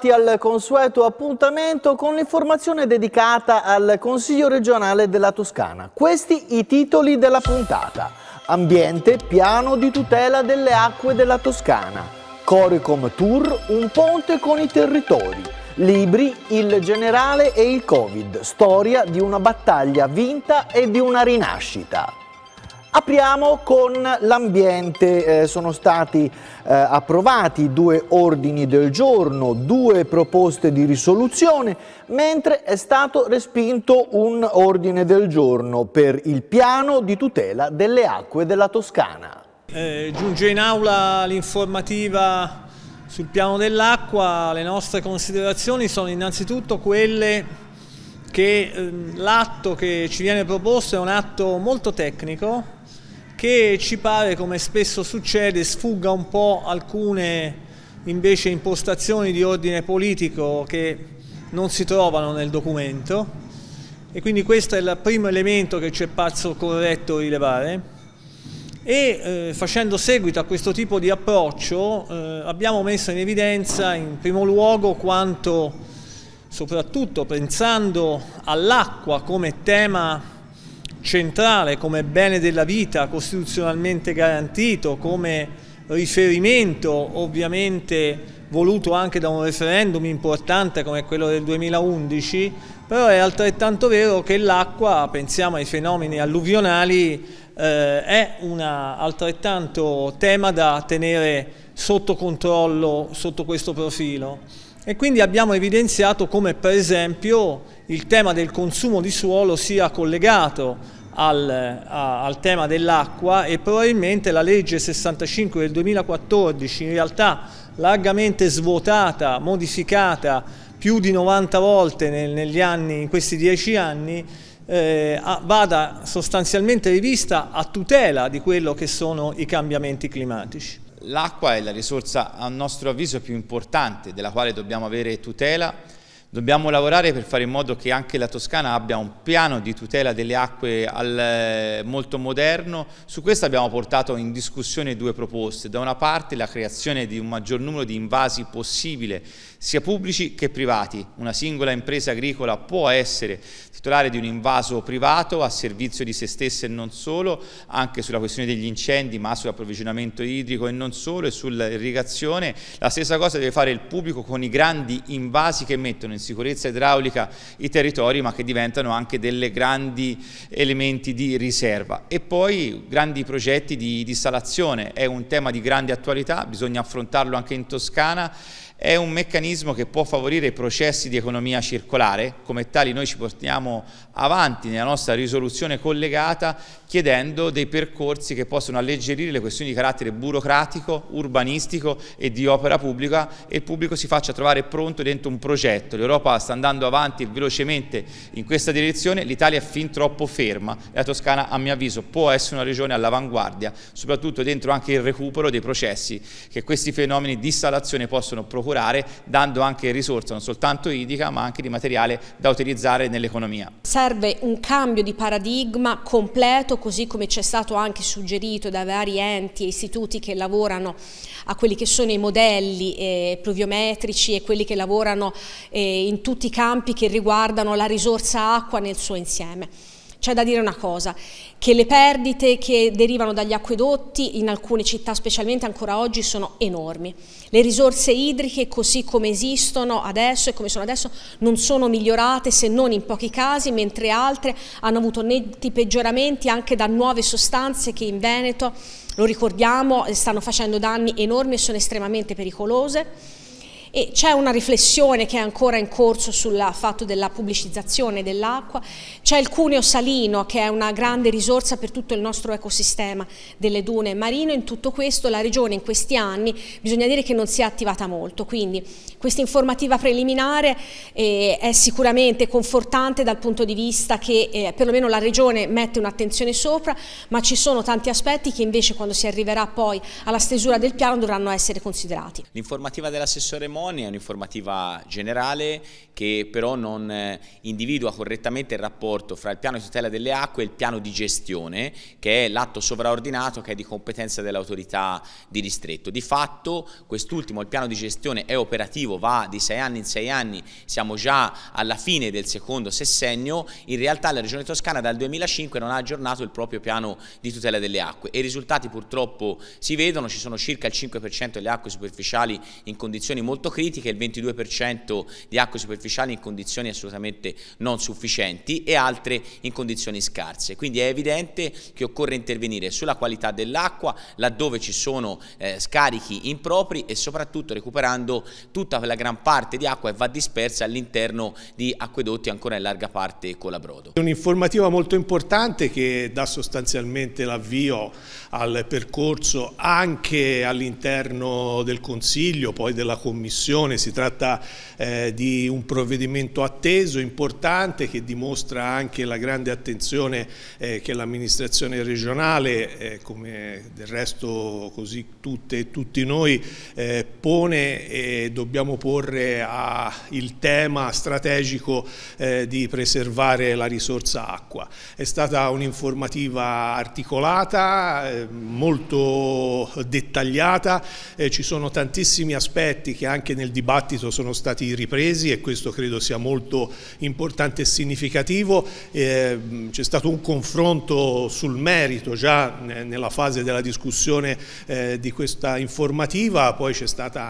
ritrovati al consueto appuntamento con l'informazione dedicata al Consiglio regionale della Toscana. Questi i titoli della puntata. Ambiente, piano di tutela delle acque della Toscana. Coricom Tour, un ponte con i territori. Libri, il generale e il Covid, storia di una battaglia vinta e di una rinascita. Apriamo con l'ambiente, eh, sono stati eh, approvati due ordini del giorno, due proposte di risoluzione, mentre è stato respinto un ordine del giorno per il piano di tutela delle acque della Toscana. Eh, giunge in aula l'informativa sul piano dell'acqua, le nostre considerazioni sono innanzitutto quelle che ehm, l'atto che ci viene proposto è un atto molto tecnico, che ci pare, come spesso succede, sfugga un po' alcune invece impostazioni di ordine politico che non si trovano nel documento e quindi questo è il primo elemento che ci è parso corretto rilevare e eh, facendo seguito a questo tipo di approccio eh, abbiamo messo in evidenza in primo luogo quanto soprattutto pensando all'acqua come tema centrale come bene della vita costituzionalmente garantito, come riferimento ovviamente voluto anche da un referendum importante come quello del 2011, però è altrettanto vero che l'acqua, pensiamo ai fenomeni alluvionali, eh, è un altrettanto tema da tenere sotto controllo sotto questo profilo. E quindi abbiamo evidenziato come per esempio il tema del consumo di suolo sia collegato al, a, al tema dell'acqua e probabilmente la legge 65 del 2014 in realtà largamente svuotata, modificata più di 90 volte nel, anni, in questi dieci anni eh, vada sostanzialmente rivista a tutela di quello che sono i cambiamenti climatici l'acqua è la risorsa a nostro avviso più importante, della quale dobbiamo avere tutela Dobbiamo lavorare per fare in modo che anche la Toscana abbia un piano di tutela delle acque al, eh, molto moderno. Su questo abbiamo portato in discussione due proposte. Da una parte la creazione di un maggior numero di invasi possibile, sia pubblici che privati. Una singola impresa agricola può essere titolare di un invaso privato a servizio di se stessa e non solo, anche sulla questione degli incendi, ma sull'approvvigionamento idrico e non solo, e sull'irrigazione. La stessa cosa deve fare il pubblico con i grandi invasi che mettono in sicurezza idraulica i territori, ma che diventano anche delle grandi elementi di riserva. E poi grandi progetti di dissalazione, è un tema di grande attualità, bisogna affrontarlo anche in Toscana, è un meccanismo che può favorire i processi di economia circolare, come tali noi ci portiamo avanti nella nostra risoluzione collegata chiedendo dei percorsi che possono alleggerire le questioni di carattere burocratico, urbanistico e di opera pubblica e il pubblico si faccia trovare pronto dentro un progetto. L'Europa l'Europa sta andando avanti velocemente in questa direzione, l'Italia è fin troppo ferma e la Toscana a mio avviso può essere una regione all'avanguardia, soprattutto dentro anche il recupero dei processi che questi fenomeni di installazione possono procurare, dando anche risorse non soltanto idrica ma anche di materiale da utilizzare nell'economia. Serve un cambio di paradigma completo, così come c'è stato anche suggerito da vari enti e istituti che lavorano a quelli che sono i modelli eh, pluviometrici e quelli che lavorano eh, in tutti i campi che riguardano la risorsa acqua nel suo insieme. C'è da dire una cosa, che le perdite che derivano dagli acquedotti in alcune città specialmente ancora oggi sono enormi. Le risorse idriche così come esistono adesso e come sono adesso non sono migliorate se non in pochi casi, mentre altre hanno avuto netti peggioramenti anche da nuove sostanze che in Veneto, lo ricordiamo, stanno facendo danni enormi e sono estremamente pericolose e c'è una riflessione che è ancora in corso sul fatto della pubblicizzazione dell'acqua, c'è il cuneo salino che è una grande risorsa per tutto il nostro ecosistema delle dune marine, in tutto questo la Regione in questi anni bisogna dire che non si è attivata molto, quindi questa informativa preliminare eh, è sicuramente confortante dal punto di vista che eh, perlomeno la Regione mette un'attenzione sopra, ma ci sono tanti aspetti che invece quando si arriverà poi alla stesura del piano dovranno essere considerati. L'informativa dell'assessore Moro on, è un'informativa generale che però non eh, individua correttamente il rapporto fra il piano di tutela delle acque e il piano di gestione, che è l'atto sovraordinato che è di competenza dell'autorità di distretto. Di fatto quest'ultimo, il piano di gestione, è operativo, va di sei anni in sei anni, siamo già alla fine del secondo sessennio, in realtà la Regione Toscana dal 2005 non ha aggiornato il proprio piano di tutela delle acque e i risultati purtroppo si vedono, ci sono circa il 5% delle acque superficiali in condizioni molto critiche, il 22% di acque superficiali in condizioni assolutamente non sufficienti e altre in condizioni scarse. Quindi è evidente che occorre intervenire sulla qualità dell'acqua, laddove ci sono eh, scarichi impropri e soprattutto recuperando tutta la gran parte di acqua che va dispersa all'interno di acquedotti ancora in larga parte colabrodo. un'informativa molto importante che dà sostanzialmente l'avvio al percorso anche all'interno del Consiglio, poi della Commissione discussione, si tratta eh, di un provvedimento atteso, importante, che dimostra anche la grande attenzione eh, che l'amministrazione regionale, eh, come del resto così tutte e tutti noi, eh, pone e dobbiamo porre al tema strategico eh, di preservare la risorsa acqua. È stata un'informativa articolata, eh, molto dettagliata, ci sono tantissimi aspetti che anche anche nel dibattito sono stati ripresi e questo credo sia molto importante e significativo. Eh, C'è stato un confronto sul merito già eh, nella fase della discussione eh, di questa informativa, poi c'è stato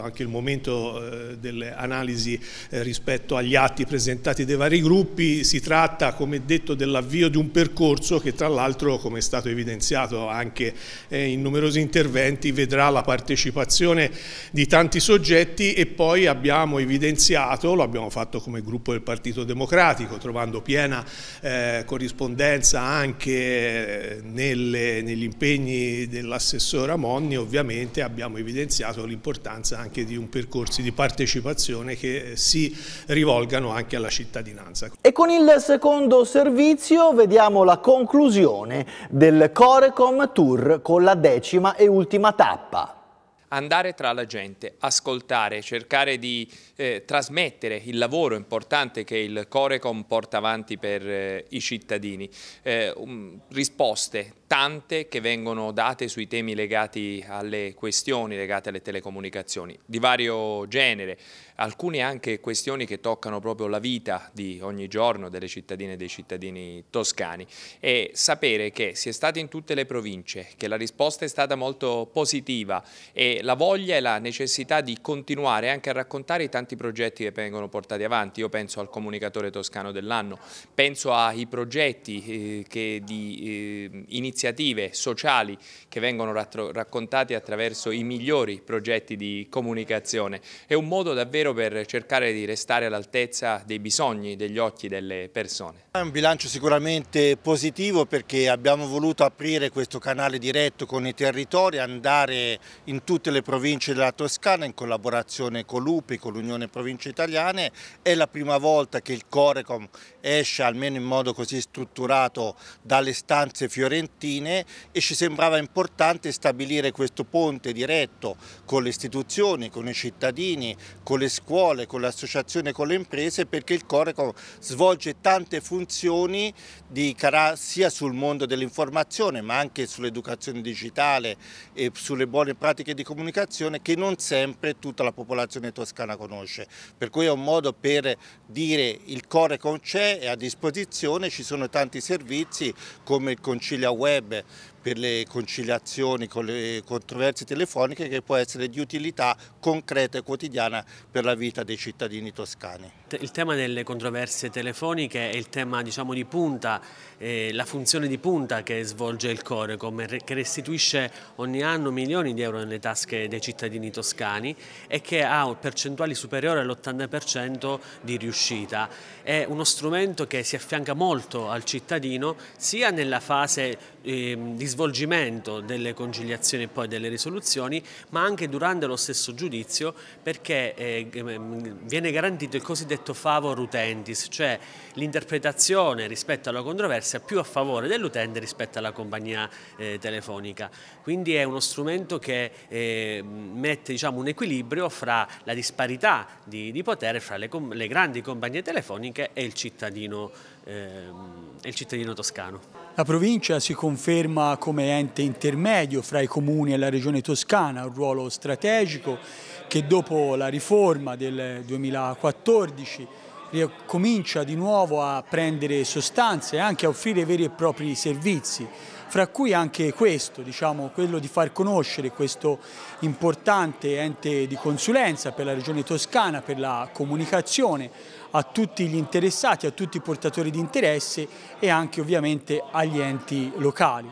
anche il momento eh, delle analisi eh, rispetto agli atti presentati dai vari gruppi. Si tratta, come detto, dell'avvio di un percorso che tra l'altro, come è stato evidenziato anche eh, in numerosi interventi, vedrà la partecipazione di tanti soggetti soggetti e poi abbiamo evidenziato, lo abbiamo fatto come gruppo del Partito Democratico, trovando piena eh, corrispondenza anche eh, nelle, negli impegni dell'assessora Monni, ovviamente abbiamo evidenziato l'importanza anche di un percorso di partecipazione che eh, si rivolgano anche alla cittadinanza. E con il secondo servizio vediamo la conclusione del Corecom Tour con la decima e ultima tappa andare tra la gente, ascoltare, cercare di eh, trasmettere il lavoro importante che il Corecom porta avanti per eh, i cittadini, eh, um, risposte, tante che vengono date sui temi legati alle questioni legate alle telecomunicazioni di vario genere, alcune anche questioni che toccano proprio la vita di ogni giorno delle cittadine e dei cittadini toscani e sapere che si è stati in tutte le province, che la risposta è stata molto positiva e la voglia e la necessità di continuare anche a raccontare i tanti progetti che vengono portati avanti, io penso al comunicatore toscano dell'anno, penso ai progetti eh, che di eh, iniziative sociali che vengono raccontate attraverso i migliori progetti di comunicazione. È un modo davvero per cercare di restare all'altezza dei bisogni, degli occhi delle persone. È un bilancio sicuramente positivo perché abbiamo voluto aprire questo canale diretto con i territori, andare in tutte le province della Toscana in collaborazione con l'UPI, con l'Unione Province Italiane. È la prima volta che il Corecom esce almeno in modo così strutturato dalle stanze fiorentine fine e ci sembrava importante stabilire questo ponte diretto con le istituzioni, con i cittadini, con le scuole, con le associazioni, con le imprese perché il Corecom svolge tante funzioni di sia sul mondo dell'informazione ma anche sull'educazione digitale e sulle buone pratiche di comunicazione che non sempre tutta la popolazione toscana conosce. Per cui è un modo per dire il Corecom c'è, è a disposizione, ci sono tanti servizi come il Concilia Web potrebbe per le conciliazioni con le controversie telefoniche che può essere di utilità concreta e quotidiana per la vita dei cittadini toscani. Il tema delle controversie telefoniche è il tema diciamo, di punta, eh, la funzione di punta che svolge il Corecom che restituisce ogni anno milioni di euro nelle tasche dei cittadini toscani e che ha percentuali superiori all'80% di riuscita. È uno strumento che si affianca molto al cittadino sia nella fase eh, di svolgimento delle conciliazioni e poi delle risoluzioni, ma anche durante lo stesso giudizio perché eh, ehm, viene garantito il cosiddetto favor utentis, cioè l'interpretazione rispetto alla controversia più a favore dell'utente rispetto alla compagnia eh, telefonica. Quindi è uno strumento che eh, mette diciamo, un equilibrio fra la disparità di, di potere fra le, le, grandi compagnie telefoniche e il cittadino, ehm, il cittadino toscano. La provincia si conferma come ente intermedio fra i comuni e la regione toscana, un ruolo strategico che dopo la riforma del 2014 comincia di nuovo a prendere sostanza e anche a offrire veri e propri servizi fra cui anche questo, diciamo, quello di far conoscere questo importante ente di consulenza per la Regione Toscana, per la comunicazione a tutti gli interessati, a tutti i portatori di interesse e anche ovviamente agli enti locali.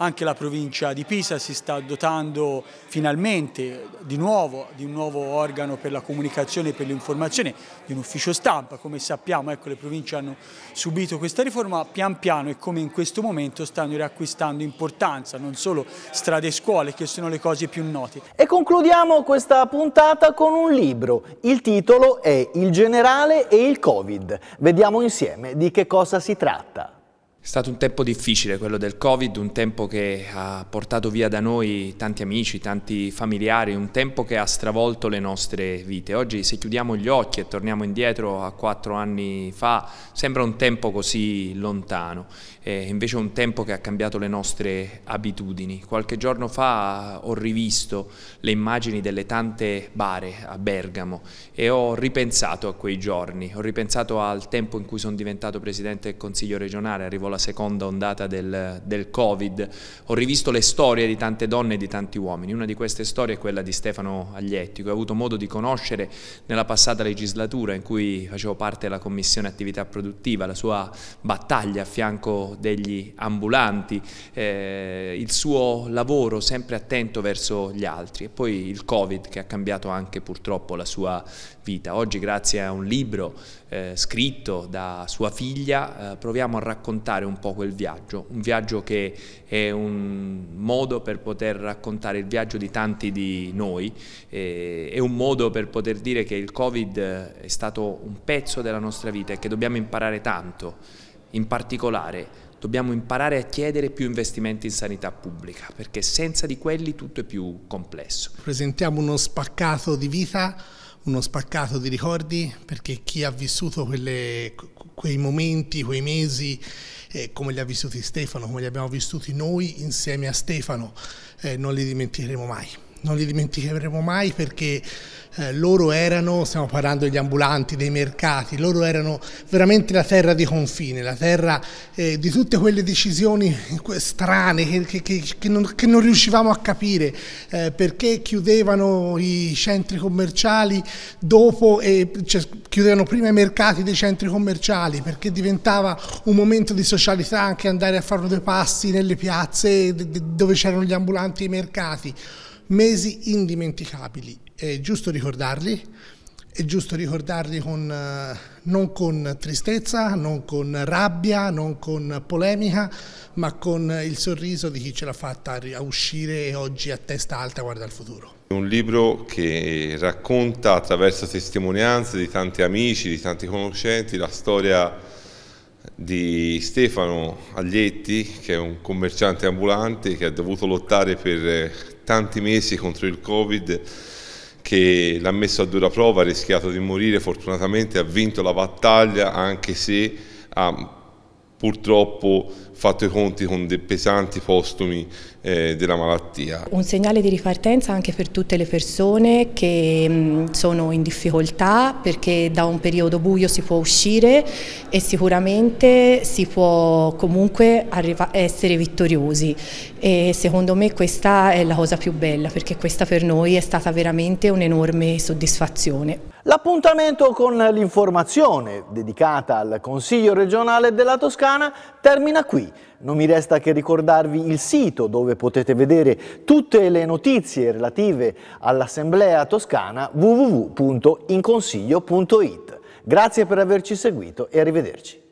Anche la provincia di Pisa si sta dotando finalmente di nuovo di un nuovo organo per la comunicazione e per l'informazione, di un ufficio stampa. Come sappiamo ecco, le province hanno subito questa riforma pian piano e come in questo momento stanno riacquistando importanza, non solo strade e scuole che sono le cose più note. E concludiamo questa puntata con un libro. Il titolo è Il generale e il Covid. Vediamo insieme di che cosa si tratta. È stato un tempo difficile quello del Covid, un tempo che ha portato via da noi tanti amici, tanti familiari, un tempo che ha stravolto le nostre vite. Oggi se chiudiamo gli occhi e torniamo indietro a quattro anni fa sembra un tempo così lontano, eh, invece è un tempo che ha cambiato le nostre abitudini. Qualche giorno fa ho rivisto le immagini delle tante bare a Bergamo e ho ripensato a quei giorni, ho ripensato al tempo in cui sono diventato Presidente del Consiglio regionale, arrivo alla la seconda ondata del, del Covid, ho rivisto le storie di tante donne e di tanti uomini. Una di queste storie è quella di Stefano Aglietti, che ho avuto modo di conoscere nella passata legislatura in cui facevo parte della Commissione Attività Produttiva, la sua battaglia a fianco degli ambulanti, eh, il suo lavoro sempre attento verso gli altri e poi il Covid che ha cambiato anche purtroppo la sua vita. Oggi grazie a un libro eh, scritto da sua figlia, eh, proviamo a raccontare un po' quel viaggio, un viaggio che è un modo per poter raccontare il viaggio di tanti di noi, eh, è un modo per poter dire che il Covid è stato un pezzo della nostra vita e che dobbiamo imparare tanto, in particolare dobbiamo imparare a chiedere più investimenti in sanità pubblica, perché senza di quelli tutto è più complesso. Presentiamo uno spaccato di vita uno spaccato di ricordi perché chi ha vissuto quelle, quei momenti, quei mesi, eh, come li ha vissuti Stefano, come li abbiamo vissuti noi insieme a Stefano, eh, non li dimenticheremo mai non li dimenticheremo mai perché eh, loro erano, stiamo parlando degli ambulanti, dei mercati, loro erano veramente la terra di confine, la terra eh, di tutte quelle decisioni strane che, che, che, non, che non, riuscivamo a capire, eh, perché chiudevano i centri commerciali dopo, cioè, chiudevano prima i mercati dei centri commerciali, perché diventava un momento di socialità anche andare a fare due passi nelle piazze dove c'erano gli ambulanti e i mercati mesi indimenticabili. È giusto ricordarli, è giusto ricordarli con, eh, non con tristezza, non con rabbia, non con polemica, ma con il sorriso di chi ce l'ha fatta a uscire e oggi a testa alta guarda al futuro. Un libro che racconta attraverso testimonianze di tanti amici, di tanti conoscenti, la storia di Stefano Aglietti, che è un commerciante ambulante che ha dovuto lottare per tanti mesi contro il Covid che l'ha messo a dura prova, ha rischiato di morire, fortunatamente ha vinto la battaglia anche se ha purtroppo fatto i conti con dei pesanti postumi eh, della malattia. Un segnale di ripartenza anche per tutte le persone che mm, sono in difficoltà perché da un periodo buio si può uscire e sicuramente si può comunque essere vittoriosi e secondo me questa è la cosa più bella perché questa per noi è stata veramente un'enorme soddisfazione. L'appuntamento con l'informazione dedicata al Consiglio regionale della Toscana termina qui. Non mi resta che ricordarvi il sito dove potete vedere tutte le notizie relative all'Assemblea toscana www.inconsiglio.it. Grazie per averci seguito e arrivederci.